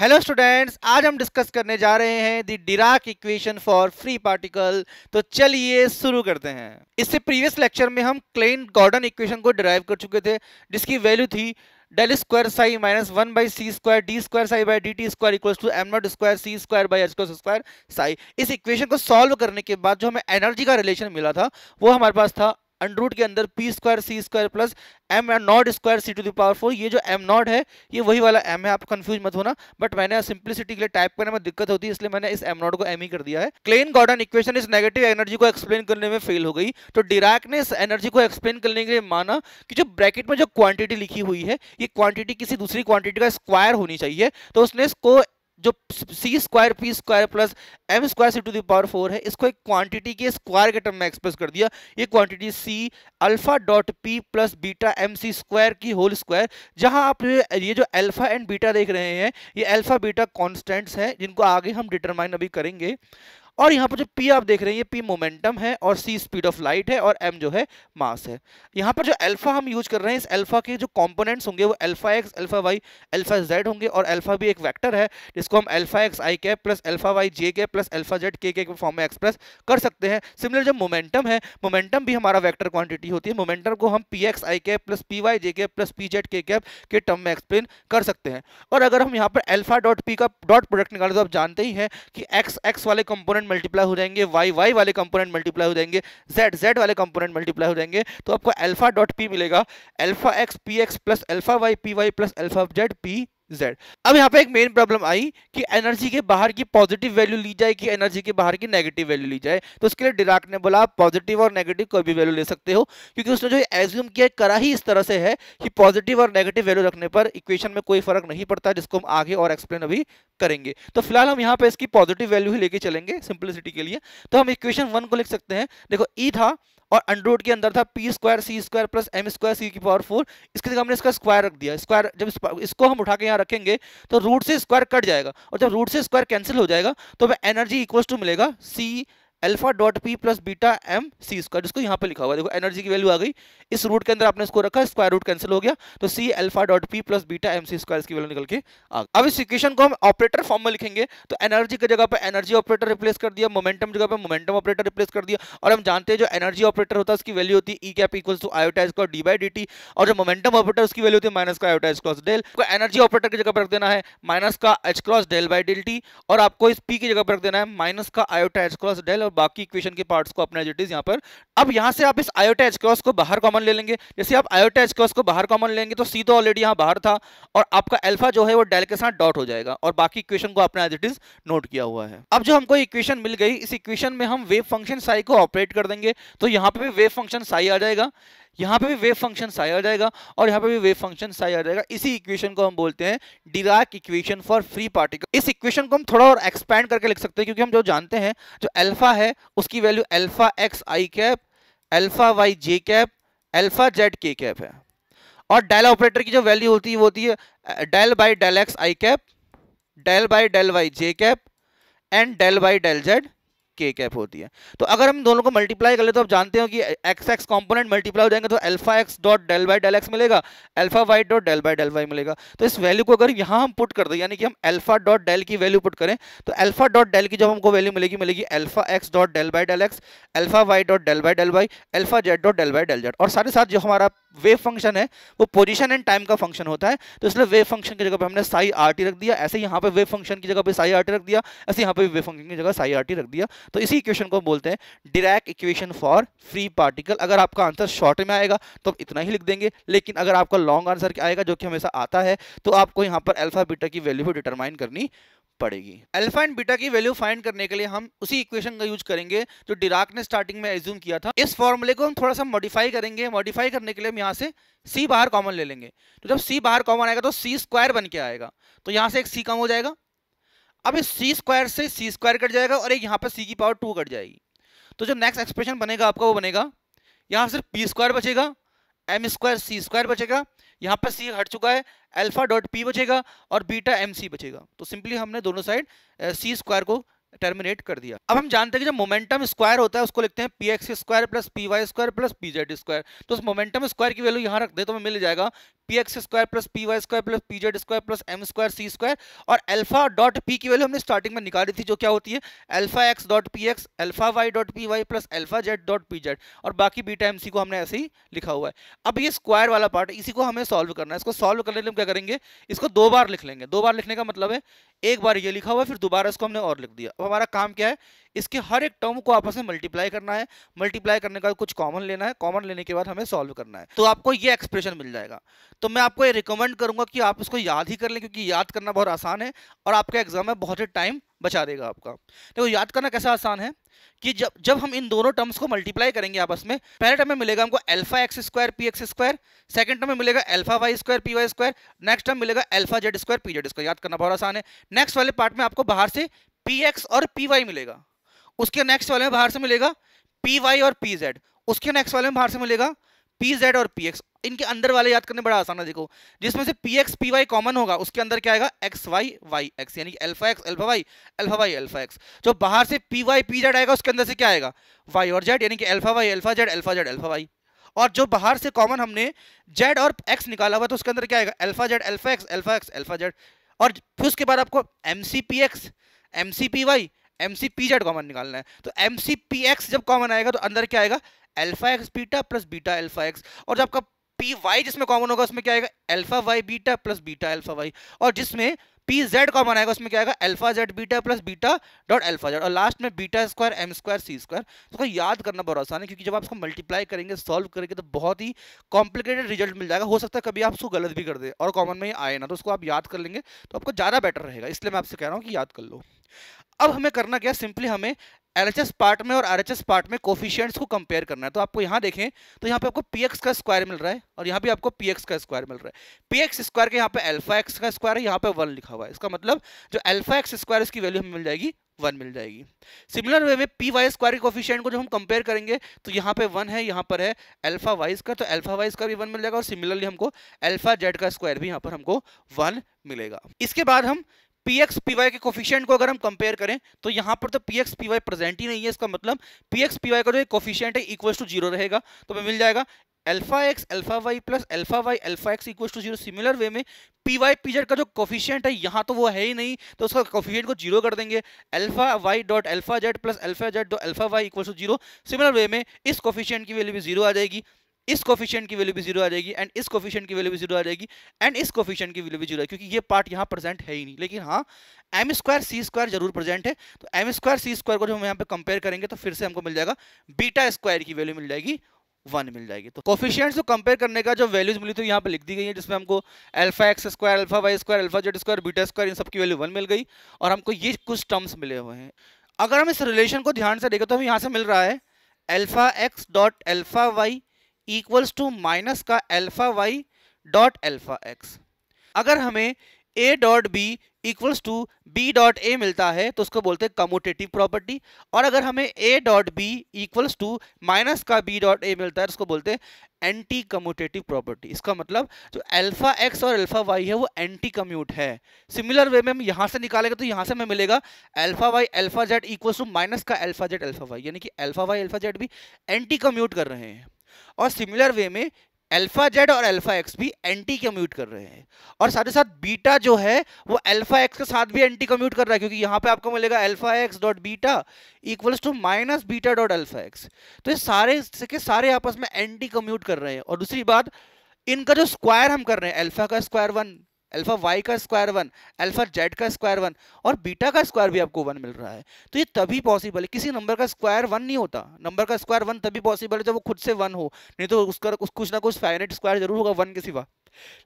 hello students आज हम discuss करने जा रहे हैं the Dirac equation for free particle तो चलिए शुरू करते हैं इससे प्रीवियस लेक्चर में हम क्लेन गॉर्डन इक्वेशन को डिराइव कर चुके थे जिसकी वैल्यू थी del square psi minus one by C square D square psi by D T square equals to M nought square C square by H square psi इस equation को solve करने के बाद जो हमें एनर्जी का रिलेशन मिला था वो हमारे पास था अंडरूट के अंदर P square C square plus M nought square C to the power four ये जो एम नॉट है ये वही वाला एम है आप कंफ्यूज मत होना बट मैंने सिंप्लिसिटी के लिए टाइप करने में दिक्कत होती है इसलिए मैंने इस एम नॉट को एम ही कर दिया है क्लेन गॉर्डन इक्वेशन इस नेगेटिव एनर्जी को एक्सप्लेन करने में फेल हो गई तो डिराक ने इस एनर्जी को एक्सप्लेन करने के लिए माना कि जो ब्रैकेट में जो क्वांटिटी लिखी हुई है ये क्वांटिटी किसी दूसरी क्वांटिटी का स्क्वायर होनी चाहिए तो उसने इसको जो C square P square plus M square C to power four है इसको एक क्वांटिटी के स्क्वायर के टर्म में एक्सप्रेस कर दिया ये quantity C alpha dot P plus beta M C square की होल स्क्वायर जहां आप ये जो अल्फा एंड बीटा देख रहे हैं ये अल्फा बीटा कॉन्स्टेंट्स हैं जिनको आगे हम डिटरमाइन अभी करेंगे और यहाँ पर जो पी आप देख रहे हैं ये पी मोमेंटम है और सी स्पीड ऑफ लाइट है और एम जो है मास है यहाँ पर जो अल्फा हम यूज कर रहे हैं इस अल्फा के जो कॉम्पोनेंट्स होंगे वो alpha X alpha Y alpha Z होंगे और अल्फा भी एक वेक्टर है जिसको हम alpha X I cap plus alpha Y J cap plus alpha Z K के फॉर्म में एक्सप्रेस कर सकते हैं सिमिलर जो मोमेंटम है मोमेंटम भी हमारा वैक्टर क्वान्टिटी होती है मोमेंटम को हम P X I cap plus P Y J cap plus P Z K cap के टर्म में एक्सप्लेन कर सकते हैं और अगर हम यहाँ पर अल्फा डॉट पी का डॉट प्रोडक्ट निकालें तो आप जानते ही हैं कि एक्स एक्स वाले कॉम्पोनेंट कंपोनेंट मल्टीप्लाई हो जाएंगे वाई वाई वाले कंपोनेंट मल्टीप्लाई हो जाएंगे जेड जेड वाले कंपोनेंट मल्टीप्लाई हो जाएंगे तो आपको अल्फा डॉट पी मिलेगा alpha X P X plus alpha Y P Y plus alpha Z P Z अब यहाँ पे एक मेन प्रॉब्लम आई कि एनर्जी के बाहर की पॉजिटिव वैल्यू ली जाए कि एनर्जी के बाहर की नेगेटिव वैल्यू ली जाए तो उसके लिए डिराक ने बोला आप पॉजिटिव और नेगेटिव कोई भी वैल्यू ले सकते हो क्योंकि उसने जो एज्यूम किया करा ही इस तरह से है कि पॉजिटिव और नेगेटिव वैल्यू रखने पर इक्वेशन में कोई फर्क नहीं पड़ता जिसको हम आगे और एक्सप्लेन अभी करेंगे तो फिलहाल हम यहाँ पे इसकी पॉजिटिव वैल्यू ही लेके चलेंगे सिंप्लिसिटी के लिए तो हम इक्वेशन वन को लिख सकते हैं देखो ई e था और अंडर के अंदर था P square C square plus M square C की पावर फोर इसके जगह हमने इसका स्क्वायर रख दिया स्क्वायर जब इसको हम उठा के यहाँ रखेंगे तो रूट से स्क्वायर कट जाएगा और जब रूट से स्क्वायर कैंसिल हो जाएगा तो वह एनर्जी इक्वल टू मिलेगा C alpha dot P plus beta M C square जिसको यहाँ पे लिखा हुआ देखो एनर्जी की वैल्यू आ गई इस रूट के अंदर आपने इसको रखा स्क्वायर रूट कैंसिल हो गया तो C alpha dot P plus beta M C square की वैल्यू निकल के आ गई अब इस इक्वेशन को हम ऑपरेटर फॉर्म में लिखेंगे तो एनर्जी की जगह पर एनर्जी ऑपरेटर रिप्लेस कर दिया मोमेंटम जगह पर मोमेंटम ऑपरेटर रिप्लेस कर दिया और हम जानते हैं जो एनर्जी ऑपरेटर होता है उसकी वैल्यू होती है E cap equal to iota square D by D T और जो मोमेंटम ऑपरेटर उसकी वैल्यू होती है माइनस का आयोटा स्क्रॉस डेल को एनर्जी ऑपरेटर की जगह पर रख देना है माइनस का H cross del by del T और आपको इस पी की जगह पर रख देना है माइनस का आयोटा एच डेल और बाकी इक्वेशन के पार्ट्स को अपना इज यहाँ पर अब यहाँ से आप इस आयोटा एच क्रॉस को बाहर कॉमन ले लेंगे जैसे आप आयोटा एच क्रॉस को बाहर कॉमन लेंगे तो सी तो ऑलरेडी यहाँ बाहर था और आपका एल्फा जो है वो डेल के साथ डॉट हो जाएगा और बाकी इक्वेशन को आपने एज नोट किया हुआ है अब जो हमको इक्वेशन मिल गई इस इक्वेशन में हम वेव फंक्शन साई को ऑपरेट कर देंगे तो यहाँ पर भी वेव फंक्शन साई आ जाएगा यहाँ पे भी वेव फंक्शन साई आ जाएगा और यहाँ पे भी वेव फंक्शन साई आ जाएगा इसी इक्वेशन को हम बोलते हैं Dirac equation for free particle इस इक्वेशन को हम थोड़ा और एक्सपेंड करके लिख सकते हैं क्योंकि हम जो जानते हैं जो अल्फा है उसकी value alpha X I cap alpha Y J cap alpha Z K cap है और डेल ऑपरेटर की जो वैल्यू होती है वो होती है del by del X I cap del by del Y J cap and del by del Z K cap होती है तो अगर हम दोनों को मल्टीप्लाई कर ले तो आप जानते हो कि एक्स एक्स कॉम्पोनेंट मल्टीप्लाई हो जाएंगे तो alpha X dot del by del X मिलेगा alpha Y dot del by del Y मिलेगा तो इस वैल्यू को अगर यहाँ हम पुट कर दें यानी कि हम अल्फा डॉट डेल की वैल्यू पुट करें तो अल्फा डॉट डेल की जब हमको वैल्यू मिलेगी मिलेगी alpha X dot del by del X alpha Y dot del by del Y alpha Z dot del by del Z और साथ ही साथ जो हमारा वेव फंक्शन है वो पोजीशन एंड टाइम का फंक्शन होता है तो इसलिए वेव फंक्शन की जगह पर हमने साई आर टी रख दिया ऐसे यहाँ पर वेव फंक्शन की जगह पर साई आर टी रख दिया ऐसे यहाँ पर वेव फंक्शन की जगह साई आर टी रख दिया तो इसी इक्वेशन को बोलते हैं Dirac equation for free particle अगर आपका आंसर शॉर्ट में आएगा तो आप इतना ही लिख देंगे लेकिन अगर आपका लॉन्ग आंसर आएगा जो कि हमेशा आता है तो आपको यहाँ पर अल्फा बीटा की वैल्यू डिटरमाइन करनी पड़ेगी अल्फा एंड बीटा की वैल्यू फाइंड करने के लिए हम उसी इक्वेशन का यूज करेंगे जो डिराक ने स्टार्टिंग में एज्यूम किया था इस फॉर्मूले को हम थोड़ा सा मॉडिफाई करेंगे मॉडिफाई करने के लिए हम यहाँ से सी बाहर कॉमन ले लेंगे तो जब सी बाहर कॉमन आएगा तो सी स्क्वायर बन के आएगा तो यहाँ से एक सी कम हो जाएगा अब इस सी स्क्वायर से सी स्क्वायर कट जाएगा और एक यहाँ पर सी की पावर टू कट जाएगी तो जो नेक्स्ट एक्सप्रेशन बनेगा आपका वो बनेगा यहाँ सिर्फ पी स्क्वायर बचेगा एम स्क्वायर सी स्क्वायर बचेगा यहाँ पर सी हट चुका है अल्फा डॉट पी बचेगा और बीटा एम सी बचेगा तो सिंपली हमने दोनों साइड सी स्क्वायर को टर्मिनेट कर दिया अब हम जानते हैं कि जब मोमेंटम स्क्वायर होता है उसको लिखते हैं P X square plus P Y square plus P Z square तो उस मोमेंटम स्क्वायर की वैल्यू यहाँ रख दे तो हमें मिल जाएगा P X square plus P Y square plus P Z square plus M square C square और एल्फा डॉट पी की वैल्यू हमने स्टार्टिंग में निकाली थी जो क्या होती है alpha X dot P X alpha Y dot P Y plus alpha Z dot P Z और बाकी बीटा एम सी को हमने ऐसे ही लिखा हुआ है अब ये स्क्वायर वाला पार्ट इसी को हमें सॉल्व करना है इसको सॉल्व करने के लिए हम क्या करेंगे इसको दो बार लिख लेंगे दो बार लिखने का मतलब है एक बार ये लिखा हुआ है फिर दोबारा इसको हमने और लिख दिया हमारा काम क्या है इसके हर एक टर्म को आपस में मल्टीप्लाई करना है मल्टीप्लाई करने का कुछ कॉमन लेना है कॉमन लेने के बाद हमें सॉल्व करना है तो आपको ये एक्सप्रेशन मिल जाएगा तो मैं आपको ये रिकमेंड करूंगा कि आप इसको याद ही कर लें क्योंकि याद करना बहुत आसान है और आपका एग्जाम में बहुत ही टाइम बचा देगा आपका देखो तो याद करना कैसा आसान है कि जब जब हम इन दोनों टर्म्स को मल्टीप्लाई करेंगे आपस में पहले टर्म में मिलेगा हमको alpha X square P X square second term में मिलेगा alpha Y square P Y square next term मिलेगा alpha Z square P Z square याद करना बहुत आसान है नेक्स्ट वाले पार्ट में आपको बाहर से पी एक्स और पी वाई मिलेगा उसके नेक्स्ट वाले में बाहर से मिलेगा पी वाई और पी जेड उसके नेक्स्ट वाले में बाहर से मिलेगा पी जेड और पी एक्स इनके अंदर वाले याद करने बड़ा आसान है देखो जिसमें से P X P Y common होगा उसके अंदर क्या आएगा एक्स वाई वाई एक्स यानी कि alpha X alpha Y alpha Y alpha X जो बाहर से पी वाई पी जेड आएगा उसके अंदर से क्या आएगा वाई और जेड यानी कि alpha Y alpha Z alpha Z alpha Y और जो बाहर से कॉमन हमने जेड और एक्स निकाला हुआ तो उसके अंदर क्या आएगा alpha Z alpha X alpha X alpha Z और फिर उसके बाद आपको M C P X M C P Y M C P Z common निकालना है तो एम सी पी एक्स जब कॉमन आएगा तो अंदर क्या आएगा alpha X beta plus beta alpha X और जब आपका पी वाई जिसमें कॉमन होगा उसमें क्या आएगा alpha Y beta plus beta alpha Y और जिसमें पी जेड कॉमन आएगा उसमें क्या आएगा alpha Z beta plus beta dot alpha Z और लास्ट में beta square M square C square उसको याद करना बहुत आसान है क्योंकि जब आप इसको मल्टीप्लाई करेंगे सॉल्व करेंगे तो बहुत ही कॉम्प्लिकेटेड रिजल्ट मिल जाएगा हो सकता है कभी आप उसको गलत भी कर दे और कॉमन में आए ना तो उसको आप याद कर लेंगे तो आपको ज़्यादा बेटर रहेगा इसलिए मैं आपसे कह रहा हूँ कि याद कर लो अब हमें करना क्या सिंपली हमें एल पार्ट में और आर पार्ट में कोफिशियंट्स को कंपेयर करना है तो आपको यहाँ देखें तो यहाँ पे आपको पी का स्क्वायर मिल रहा है और यहाँ भी आपको पी का स्क्वायर मिल रहा है पी एक्स स्क्वायर के यहाँ पे अल्फा एक्स का स्क्वायर है यहाँ पे वन लिखा हुआ है इसका मतलब जो अल्फा एक्स स्क्वायर इसकी वैल्यू हमें मिल जाएगी वन मिल जाएगी सिमिलर वे में पी वाई स्क्वायर के कोफिशियंट को जब हम कंपेयर करेंगे तो यहाँ पे वन है यहाँ पर है अल्फा वाई स्क्वायर तो अल्फा वाई स्क्वायर भी वन मिल जाएगा और सिमिलरली हमको अल्फा जेड का स्क्वायर भी यहाँ पर हमको वन मिलेगा इसके बाद हम पी एक्स पी वाई के कोफिशियंट को अगर हम कंपेयर करें तो यहाँ पर तो P X P Y present ही नहीं है इसका मतलब पी एक्स पी वाई का जो कोफिशियंट है इक्वल टू जीरो रहेगा तो मिल जाएगा alpha X alpha Y plus alpha Y alpha X equal to zero similar way में पी वाई पी जेड का जो कोफिशियंट है यहाँ तो वो है ही नहीं तो उसका कोफिशियंट को जीरो कर देंगे alpha Y dot alpha Z plus alpha Z dot alpha Y equal to zero similar way में इस कोफिशियंट की वैल्यू भी जीरो आ जाएगी इस कोफिशियंट की वैल्यू भी जीरो आ जाएगी एंड इस कोफिशियंट की वैल्यू भी जीरो आ जाएगी एंड इस कोफिशियंट की वैल्यू भी जीरो क्योंकि ये पार्ट यहाँ प्रेजेंट है ही नहीं लेकिन हाँ एम स्क्वायर सी स्क्वायर जरूर प्रेजेंट है तो एम स्क्वायर सी स्क्वायर को जब हम यहाँ पे कंपेयर करेंगे तो फिर से हमको मिल जाएगा बीटा स्क्वायर की वैल्यू मिल जाएगी वन मिल जाएगी तो कोफिशियंट को कंपेयर करने का जो वैल्यूज मिली तो यहाँ पर लिख दी गई है जिसमें हमको alpha X square alpha Y square alpha Z square beta square इन सब की वैल्यू वन मिल गई और हमको ये कुछ टर्म्स मिले हुए हैं अगर हम इस रिलेशन को ध्यान से देखें तो हम यहाँ से मिल रहा है alpha X dot alpha Y equals to minus का alpha Y dot alpha X अगर हमें A dot B equals to B dot A मिलता है तो उसको बोलते हैं कमोटेटिव प्रॉपर्टी और अगर हमें A dot B equals to minus का बी डॉट ए मिलता है तो उसको बोलते हैं एंटी कम्यूटेटिव प्रॉपर्टी इसका मतलब जो अल्फा एक्स और अल्फा वाई है वो एंटी कम्यूट है सिमिलर वे में हम यहाँ से निकालेंगे तो यहाँ से हमें मिलेगा alpha Y alpha Z equals to minus का अल्फा जेड अल्फा वाई यानी कि अल्फा वाई अल्फा जेड भी एंटी कम्यूट कर रहे हैं और सिमिलर वे में अल्फा जेड और अल्फा एक्स भी एंटी कम्यूट कर रहे हैं और साथ ही साथ बीटा जो है वो अल्फा एक्स के साथ भी एंटी कम्यूट कर रहा है क्योंकि यहाँ पे आपको मिलेगा alpha X dot beta equals to minus beta dot alpha X तो ये सारे के सारे आपस में एंटी कम्यूट कर रहे हैं और दूसरी बात इनका जो स्क्वायर हम कर रहे हैं अल्फा का स्क्वायर वन अल्फा वाई का स्क्वायर वन अल्फा जेड का स्क्वायर वन और बीटा का स्क्वायर भी आपको वन मिल रहा है तो ये तभी पॉसिबल है किसी नंबर का स्क्वायर वन नहीं होता नंबर का स्क्वायर वन तभी पॉसिबल है जब वो खुद से वन हो नहीं तो उसका कुछ ना कुछ फाइनेट स्क्वायर जरूर होगा वन के सिवा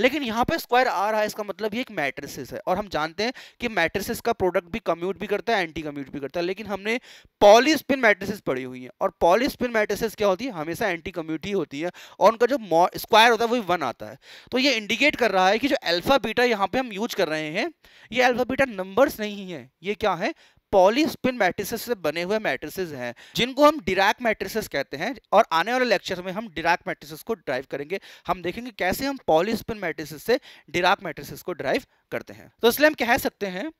लेकिन यहाँ पे स्क्वायर आ रहा है इसका मतलब ये एक मैट्रिसेस है और हम जानते हैं कि मैट्रिसेस का प्रोडक्ट भी कम्यूट भी करता है एंटी कम्यूट भी करता है लेकिन हमने पॉलीस्पिन मैट्रिसेस पड़ी हुई है और पॉलीस्पिन मैट्रिसेस क्या होती है हमेशा एंटी कम्यूट ही होती है और उनका जो स्क्वायर होता है वही वन आता है तो ये इंडिकेट कर रहा है कि जो अल्फा बीटा यहाँ पे हम यूज कर रहे हैं ये अल्फा बीटा नंबर्स नहीं है ये क्या है पॉलीस्पिन मैट्रिसेस से बने हुए मैट्रिसेस हैं जिनको हम डिराक मैट्रिसेस कहते हैं और आने वाले लेक्चर में हम डिराक मैट्रिसेस को ड्राइव करेंगे हम देखेंगे कैसे हम पॉलीस्पिन मैट्रिसेस से डिराक मैट्रिसेस को ड्राइव करते हैं तो इसलिए हम कह सकते हैं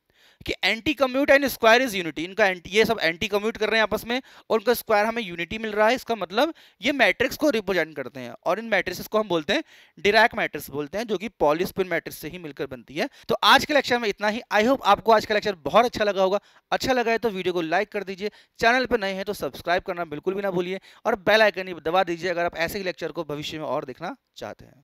कि anti commute and square is unity इनका एंटी ये सब एंटी कम्यूट कर रहे हैं आपस में और उनका स्क्वायर हमें यूनिटी मिल रहा है इसका मतलब ये मैट्रिक्स को रिप्रेजेंट करते हैं और इन मैट्रिक्स को हम बोलते हैं डिराक मैट्रिक्स बोलते हैं जो कि पॉलिस्पिन मैट्रिक्स से ही मिलकर बनती है तो आज के लेक्चर में इतना ही आई होप आपको आज का लेक्चर बहुत अच्छा लगा होगा अच्छा लगा है तो वीडियो को लाइक कर दीजिए चैनल पर नए हैं तो सब्सक्राइब करना बिल्कुल भी ना भूलिए और बेलाइकन आइकन दबा दीजिए अगर आप ऐसे ही लेक्चर को भविष्य में और देखना चाहते हैं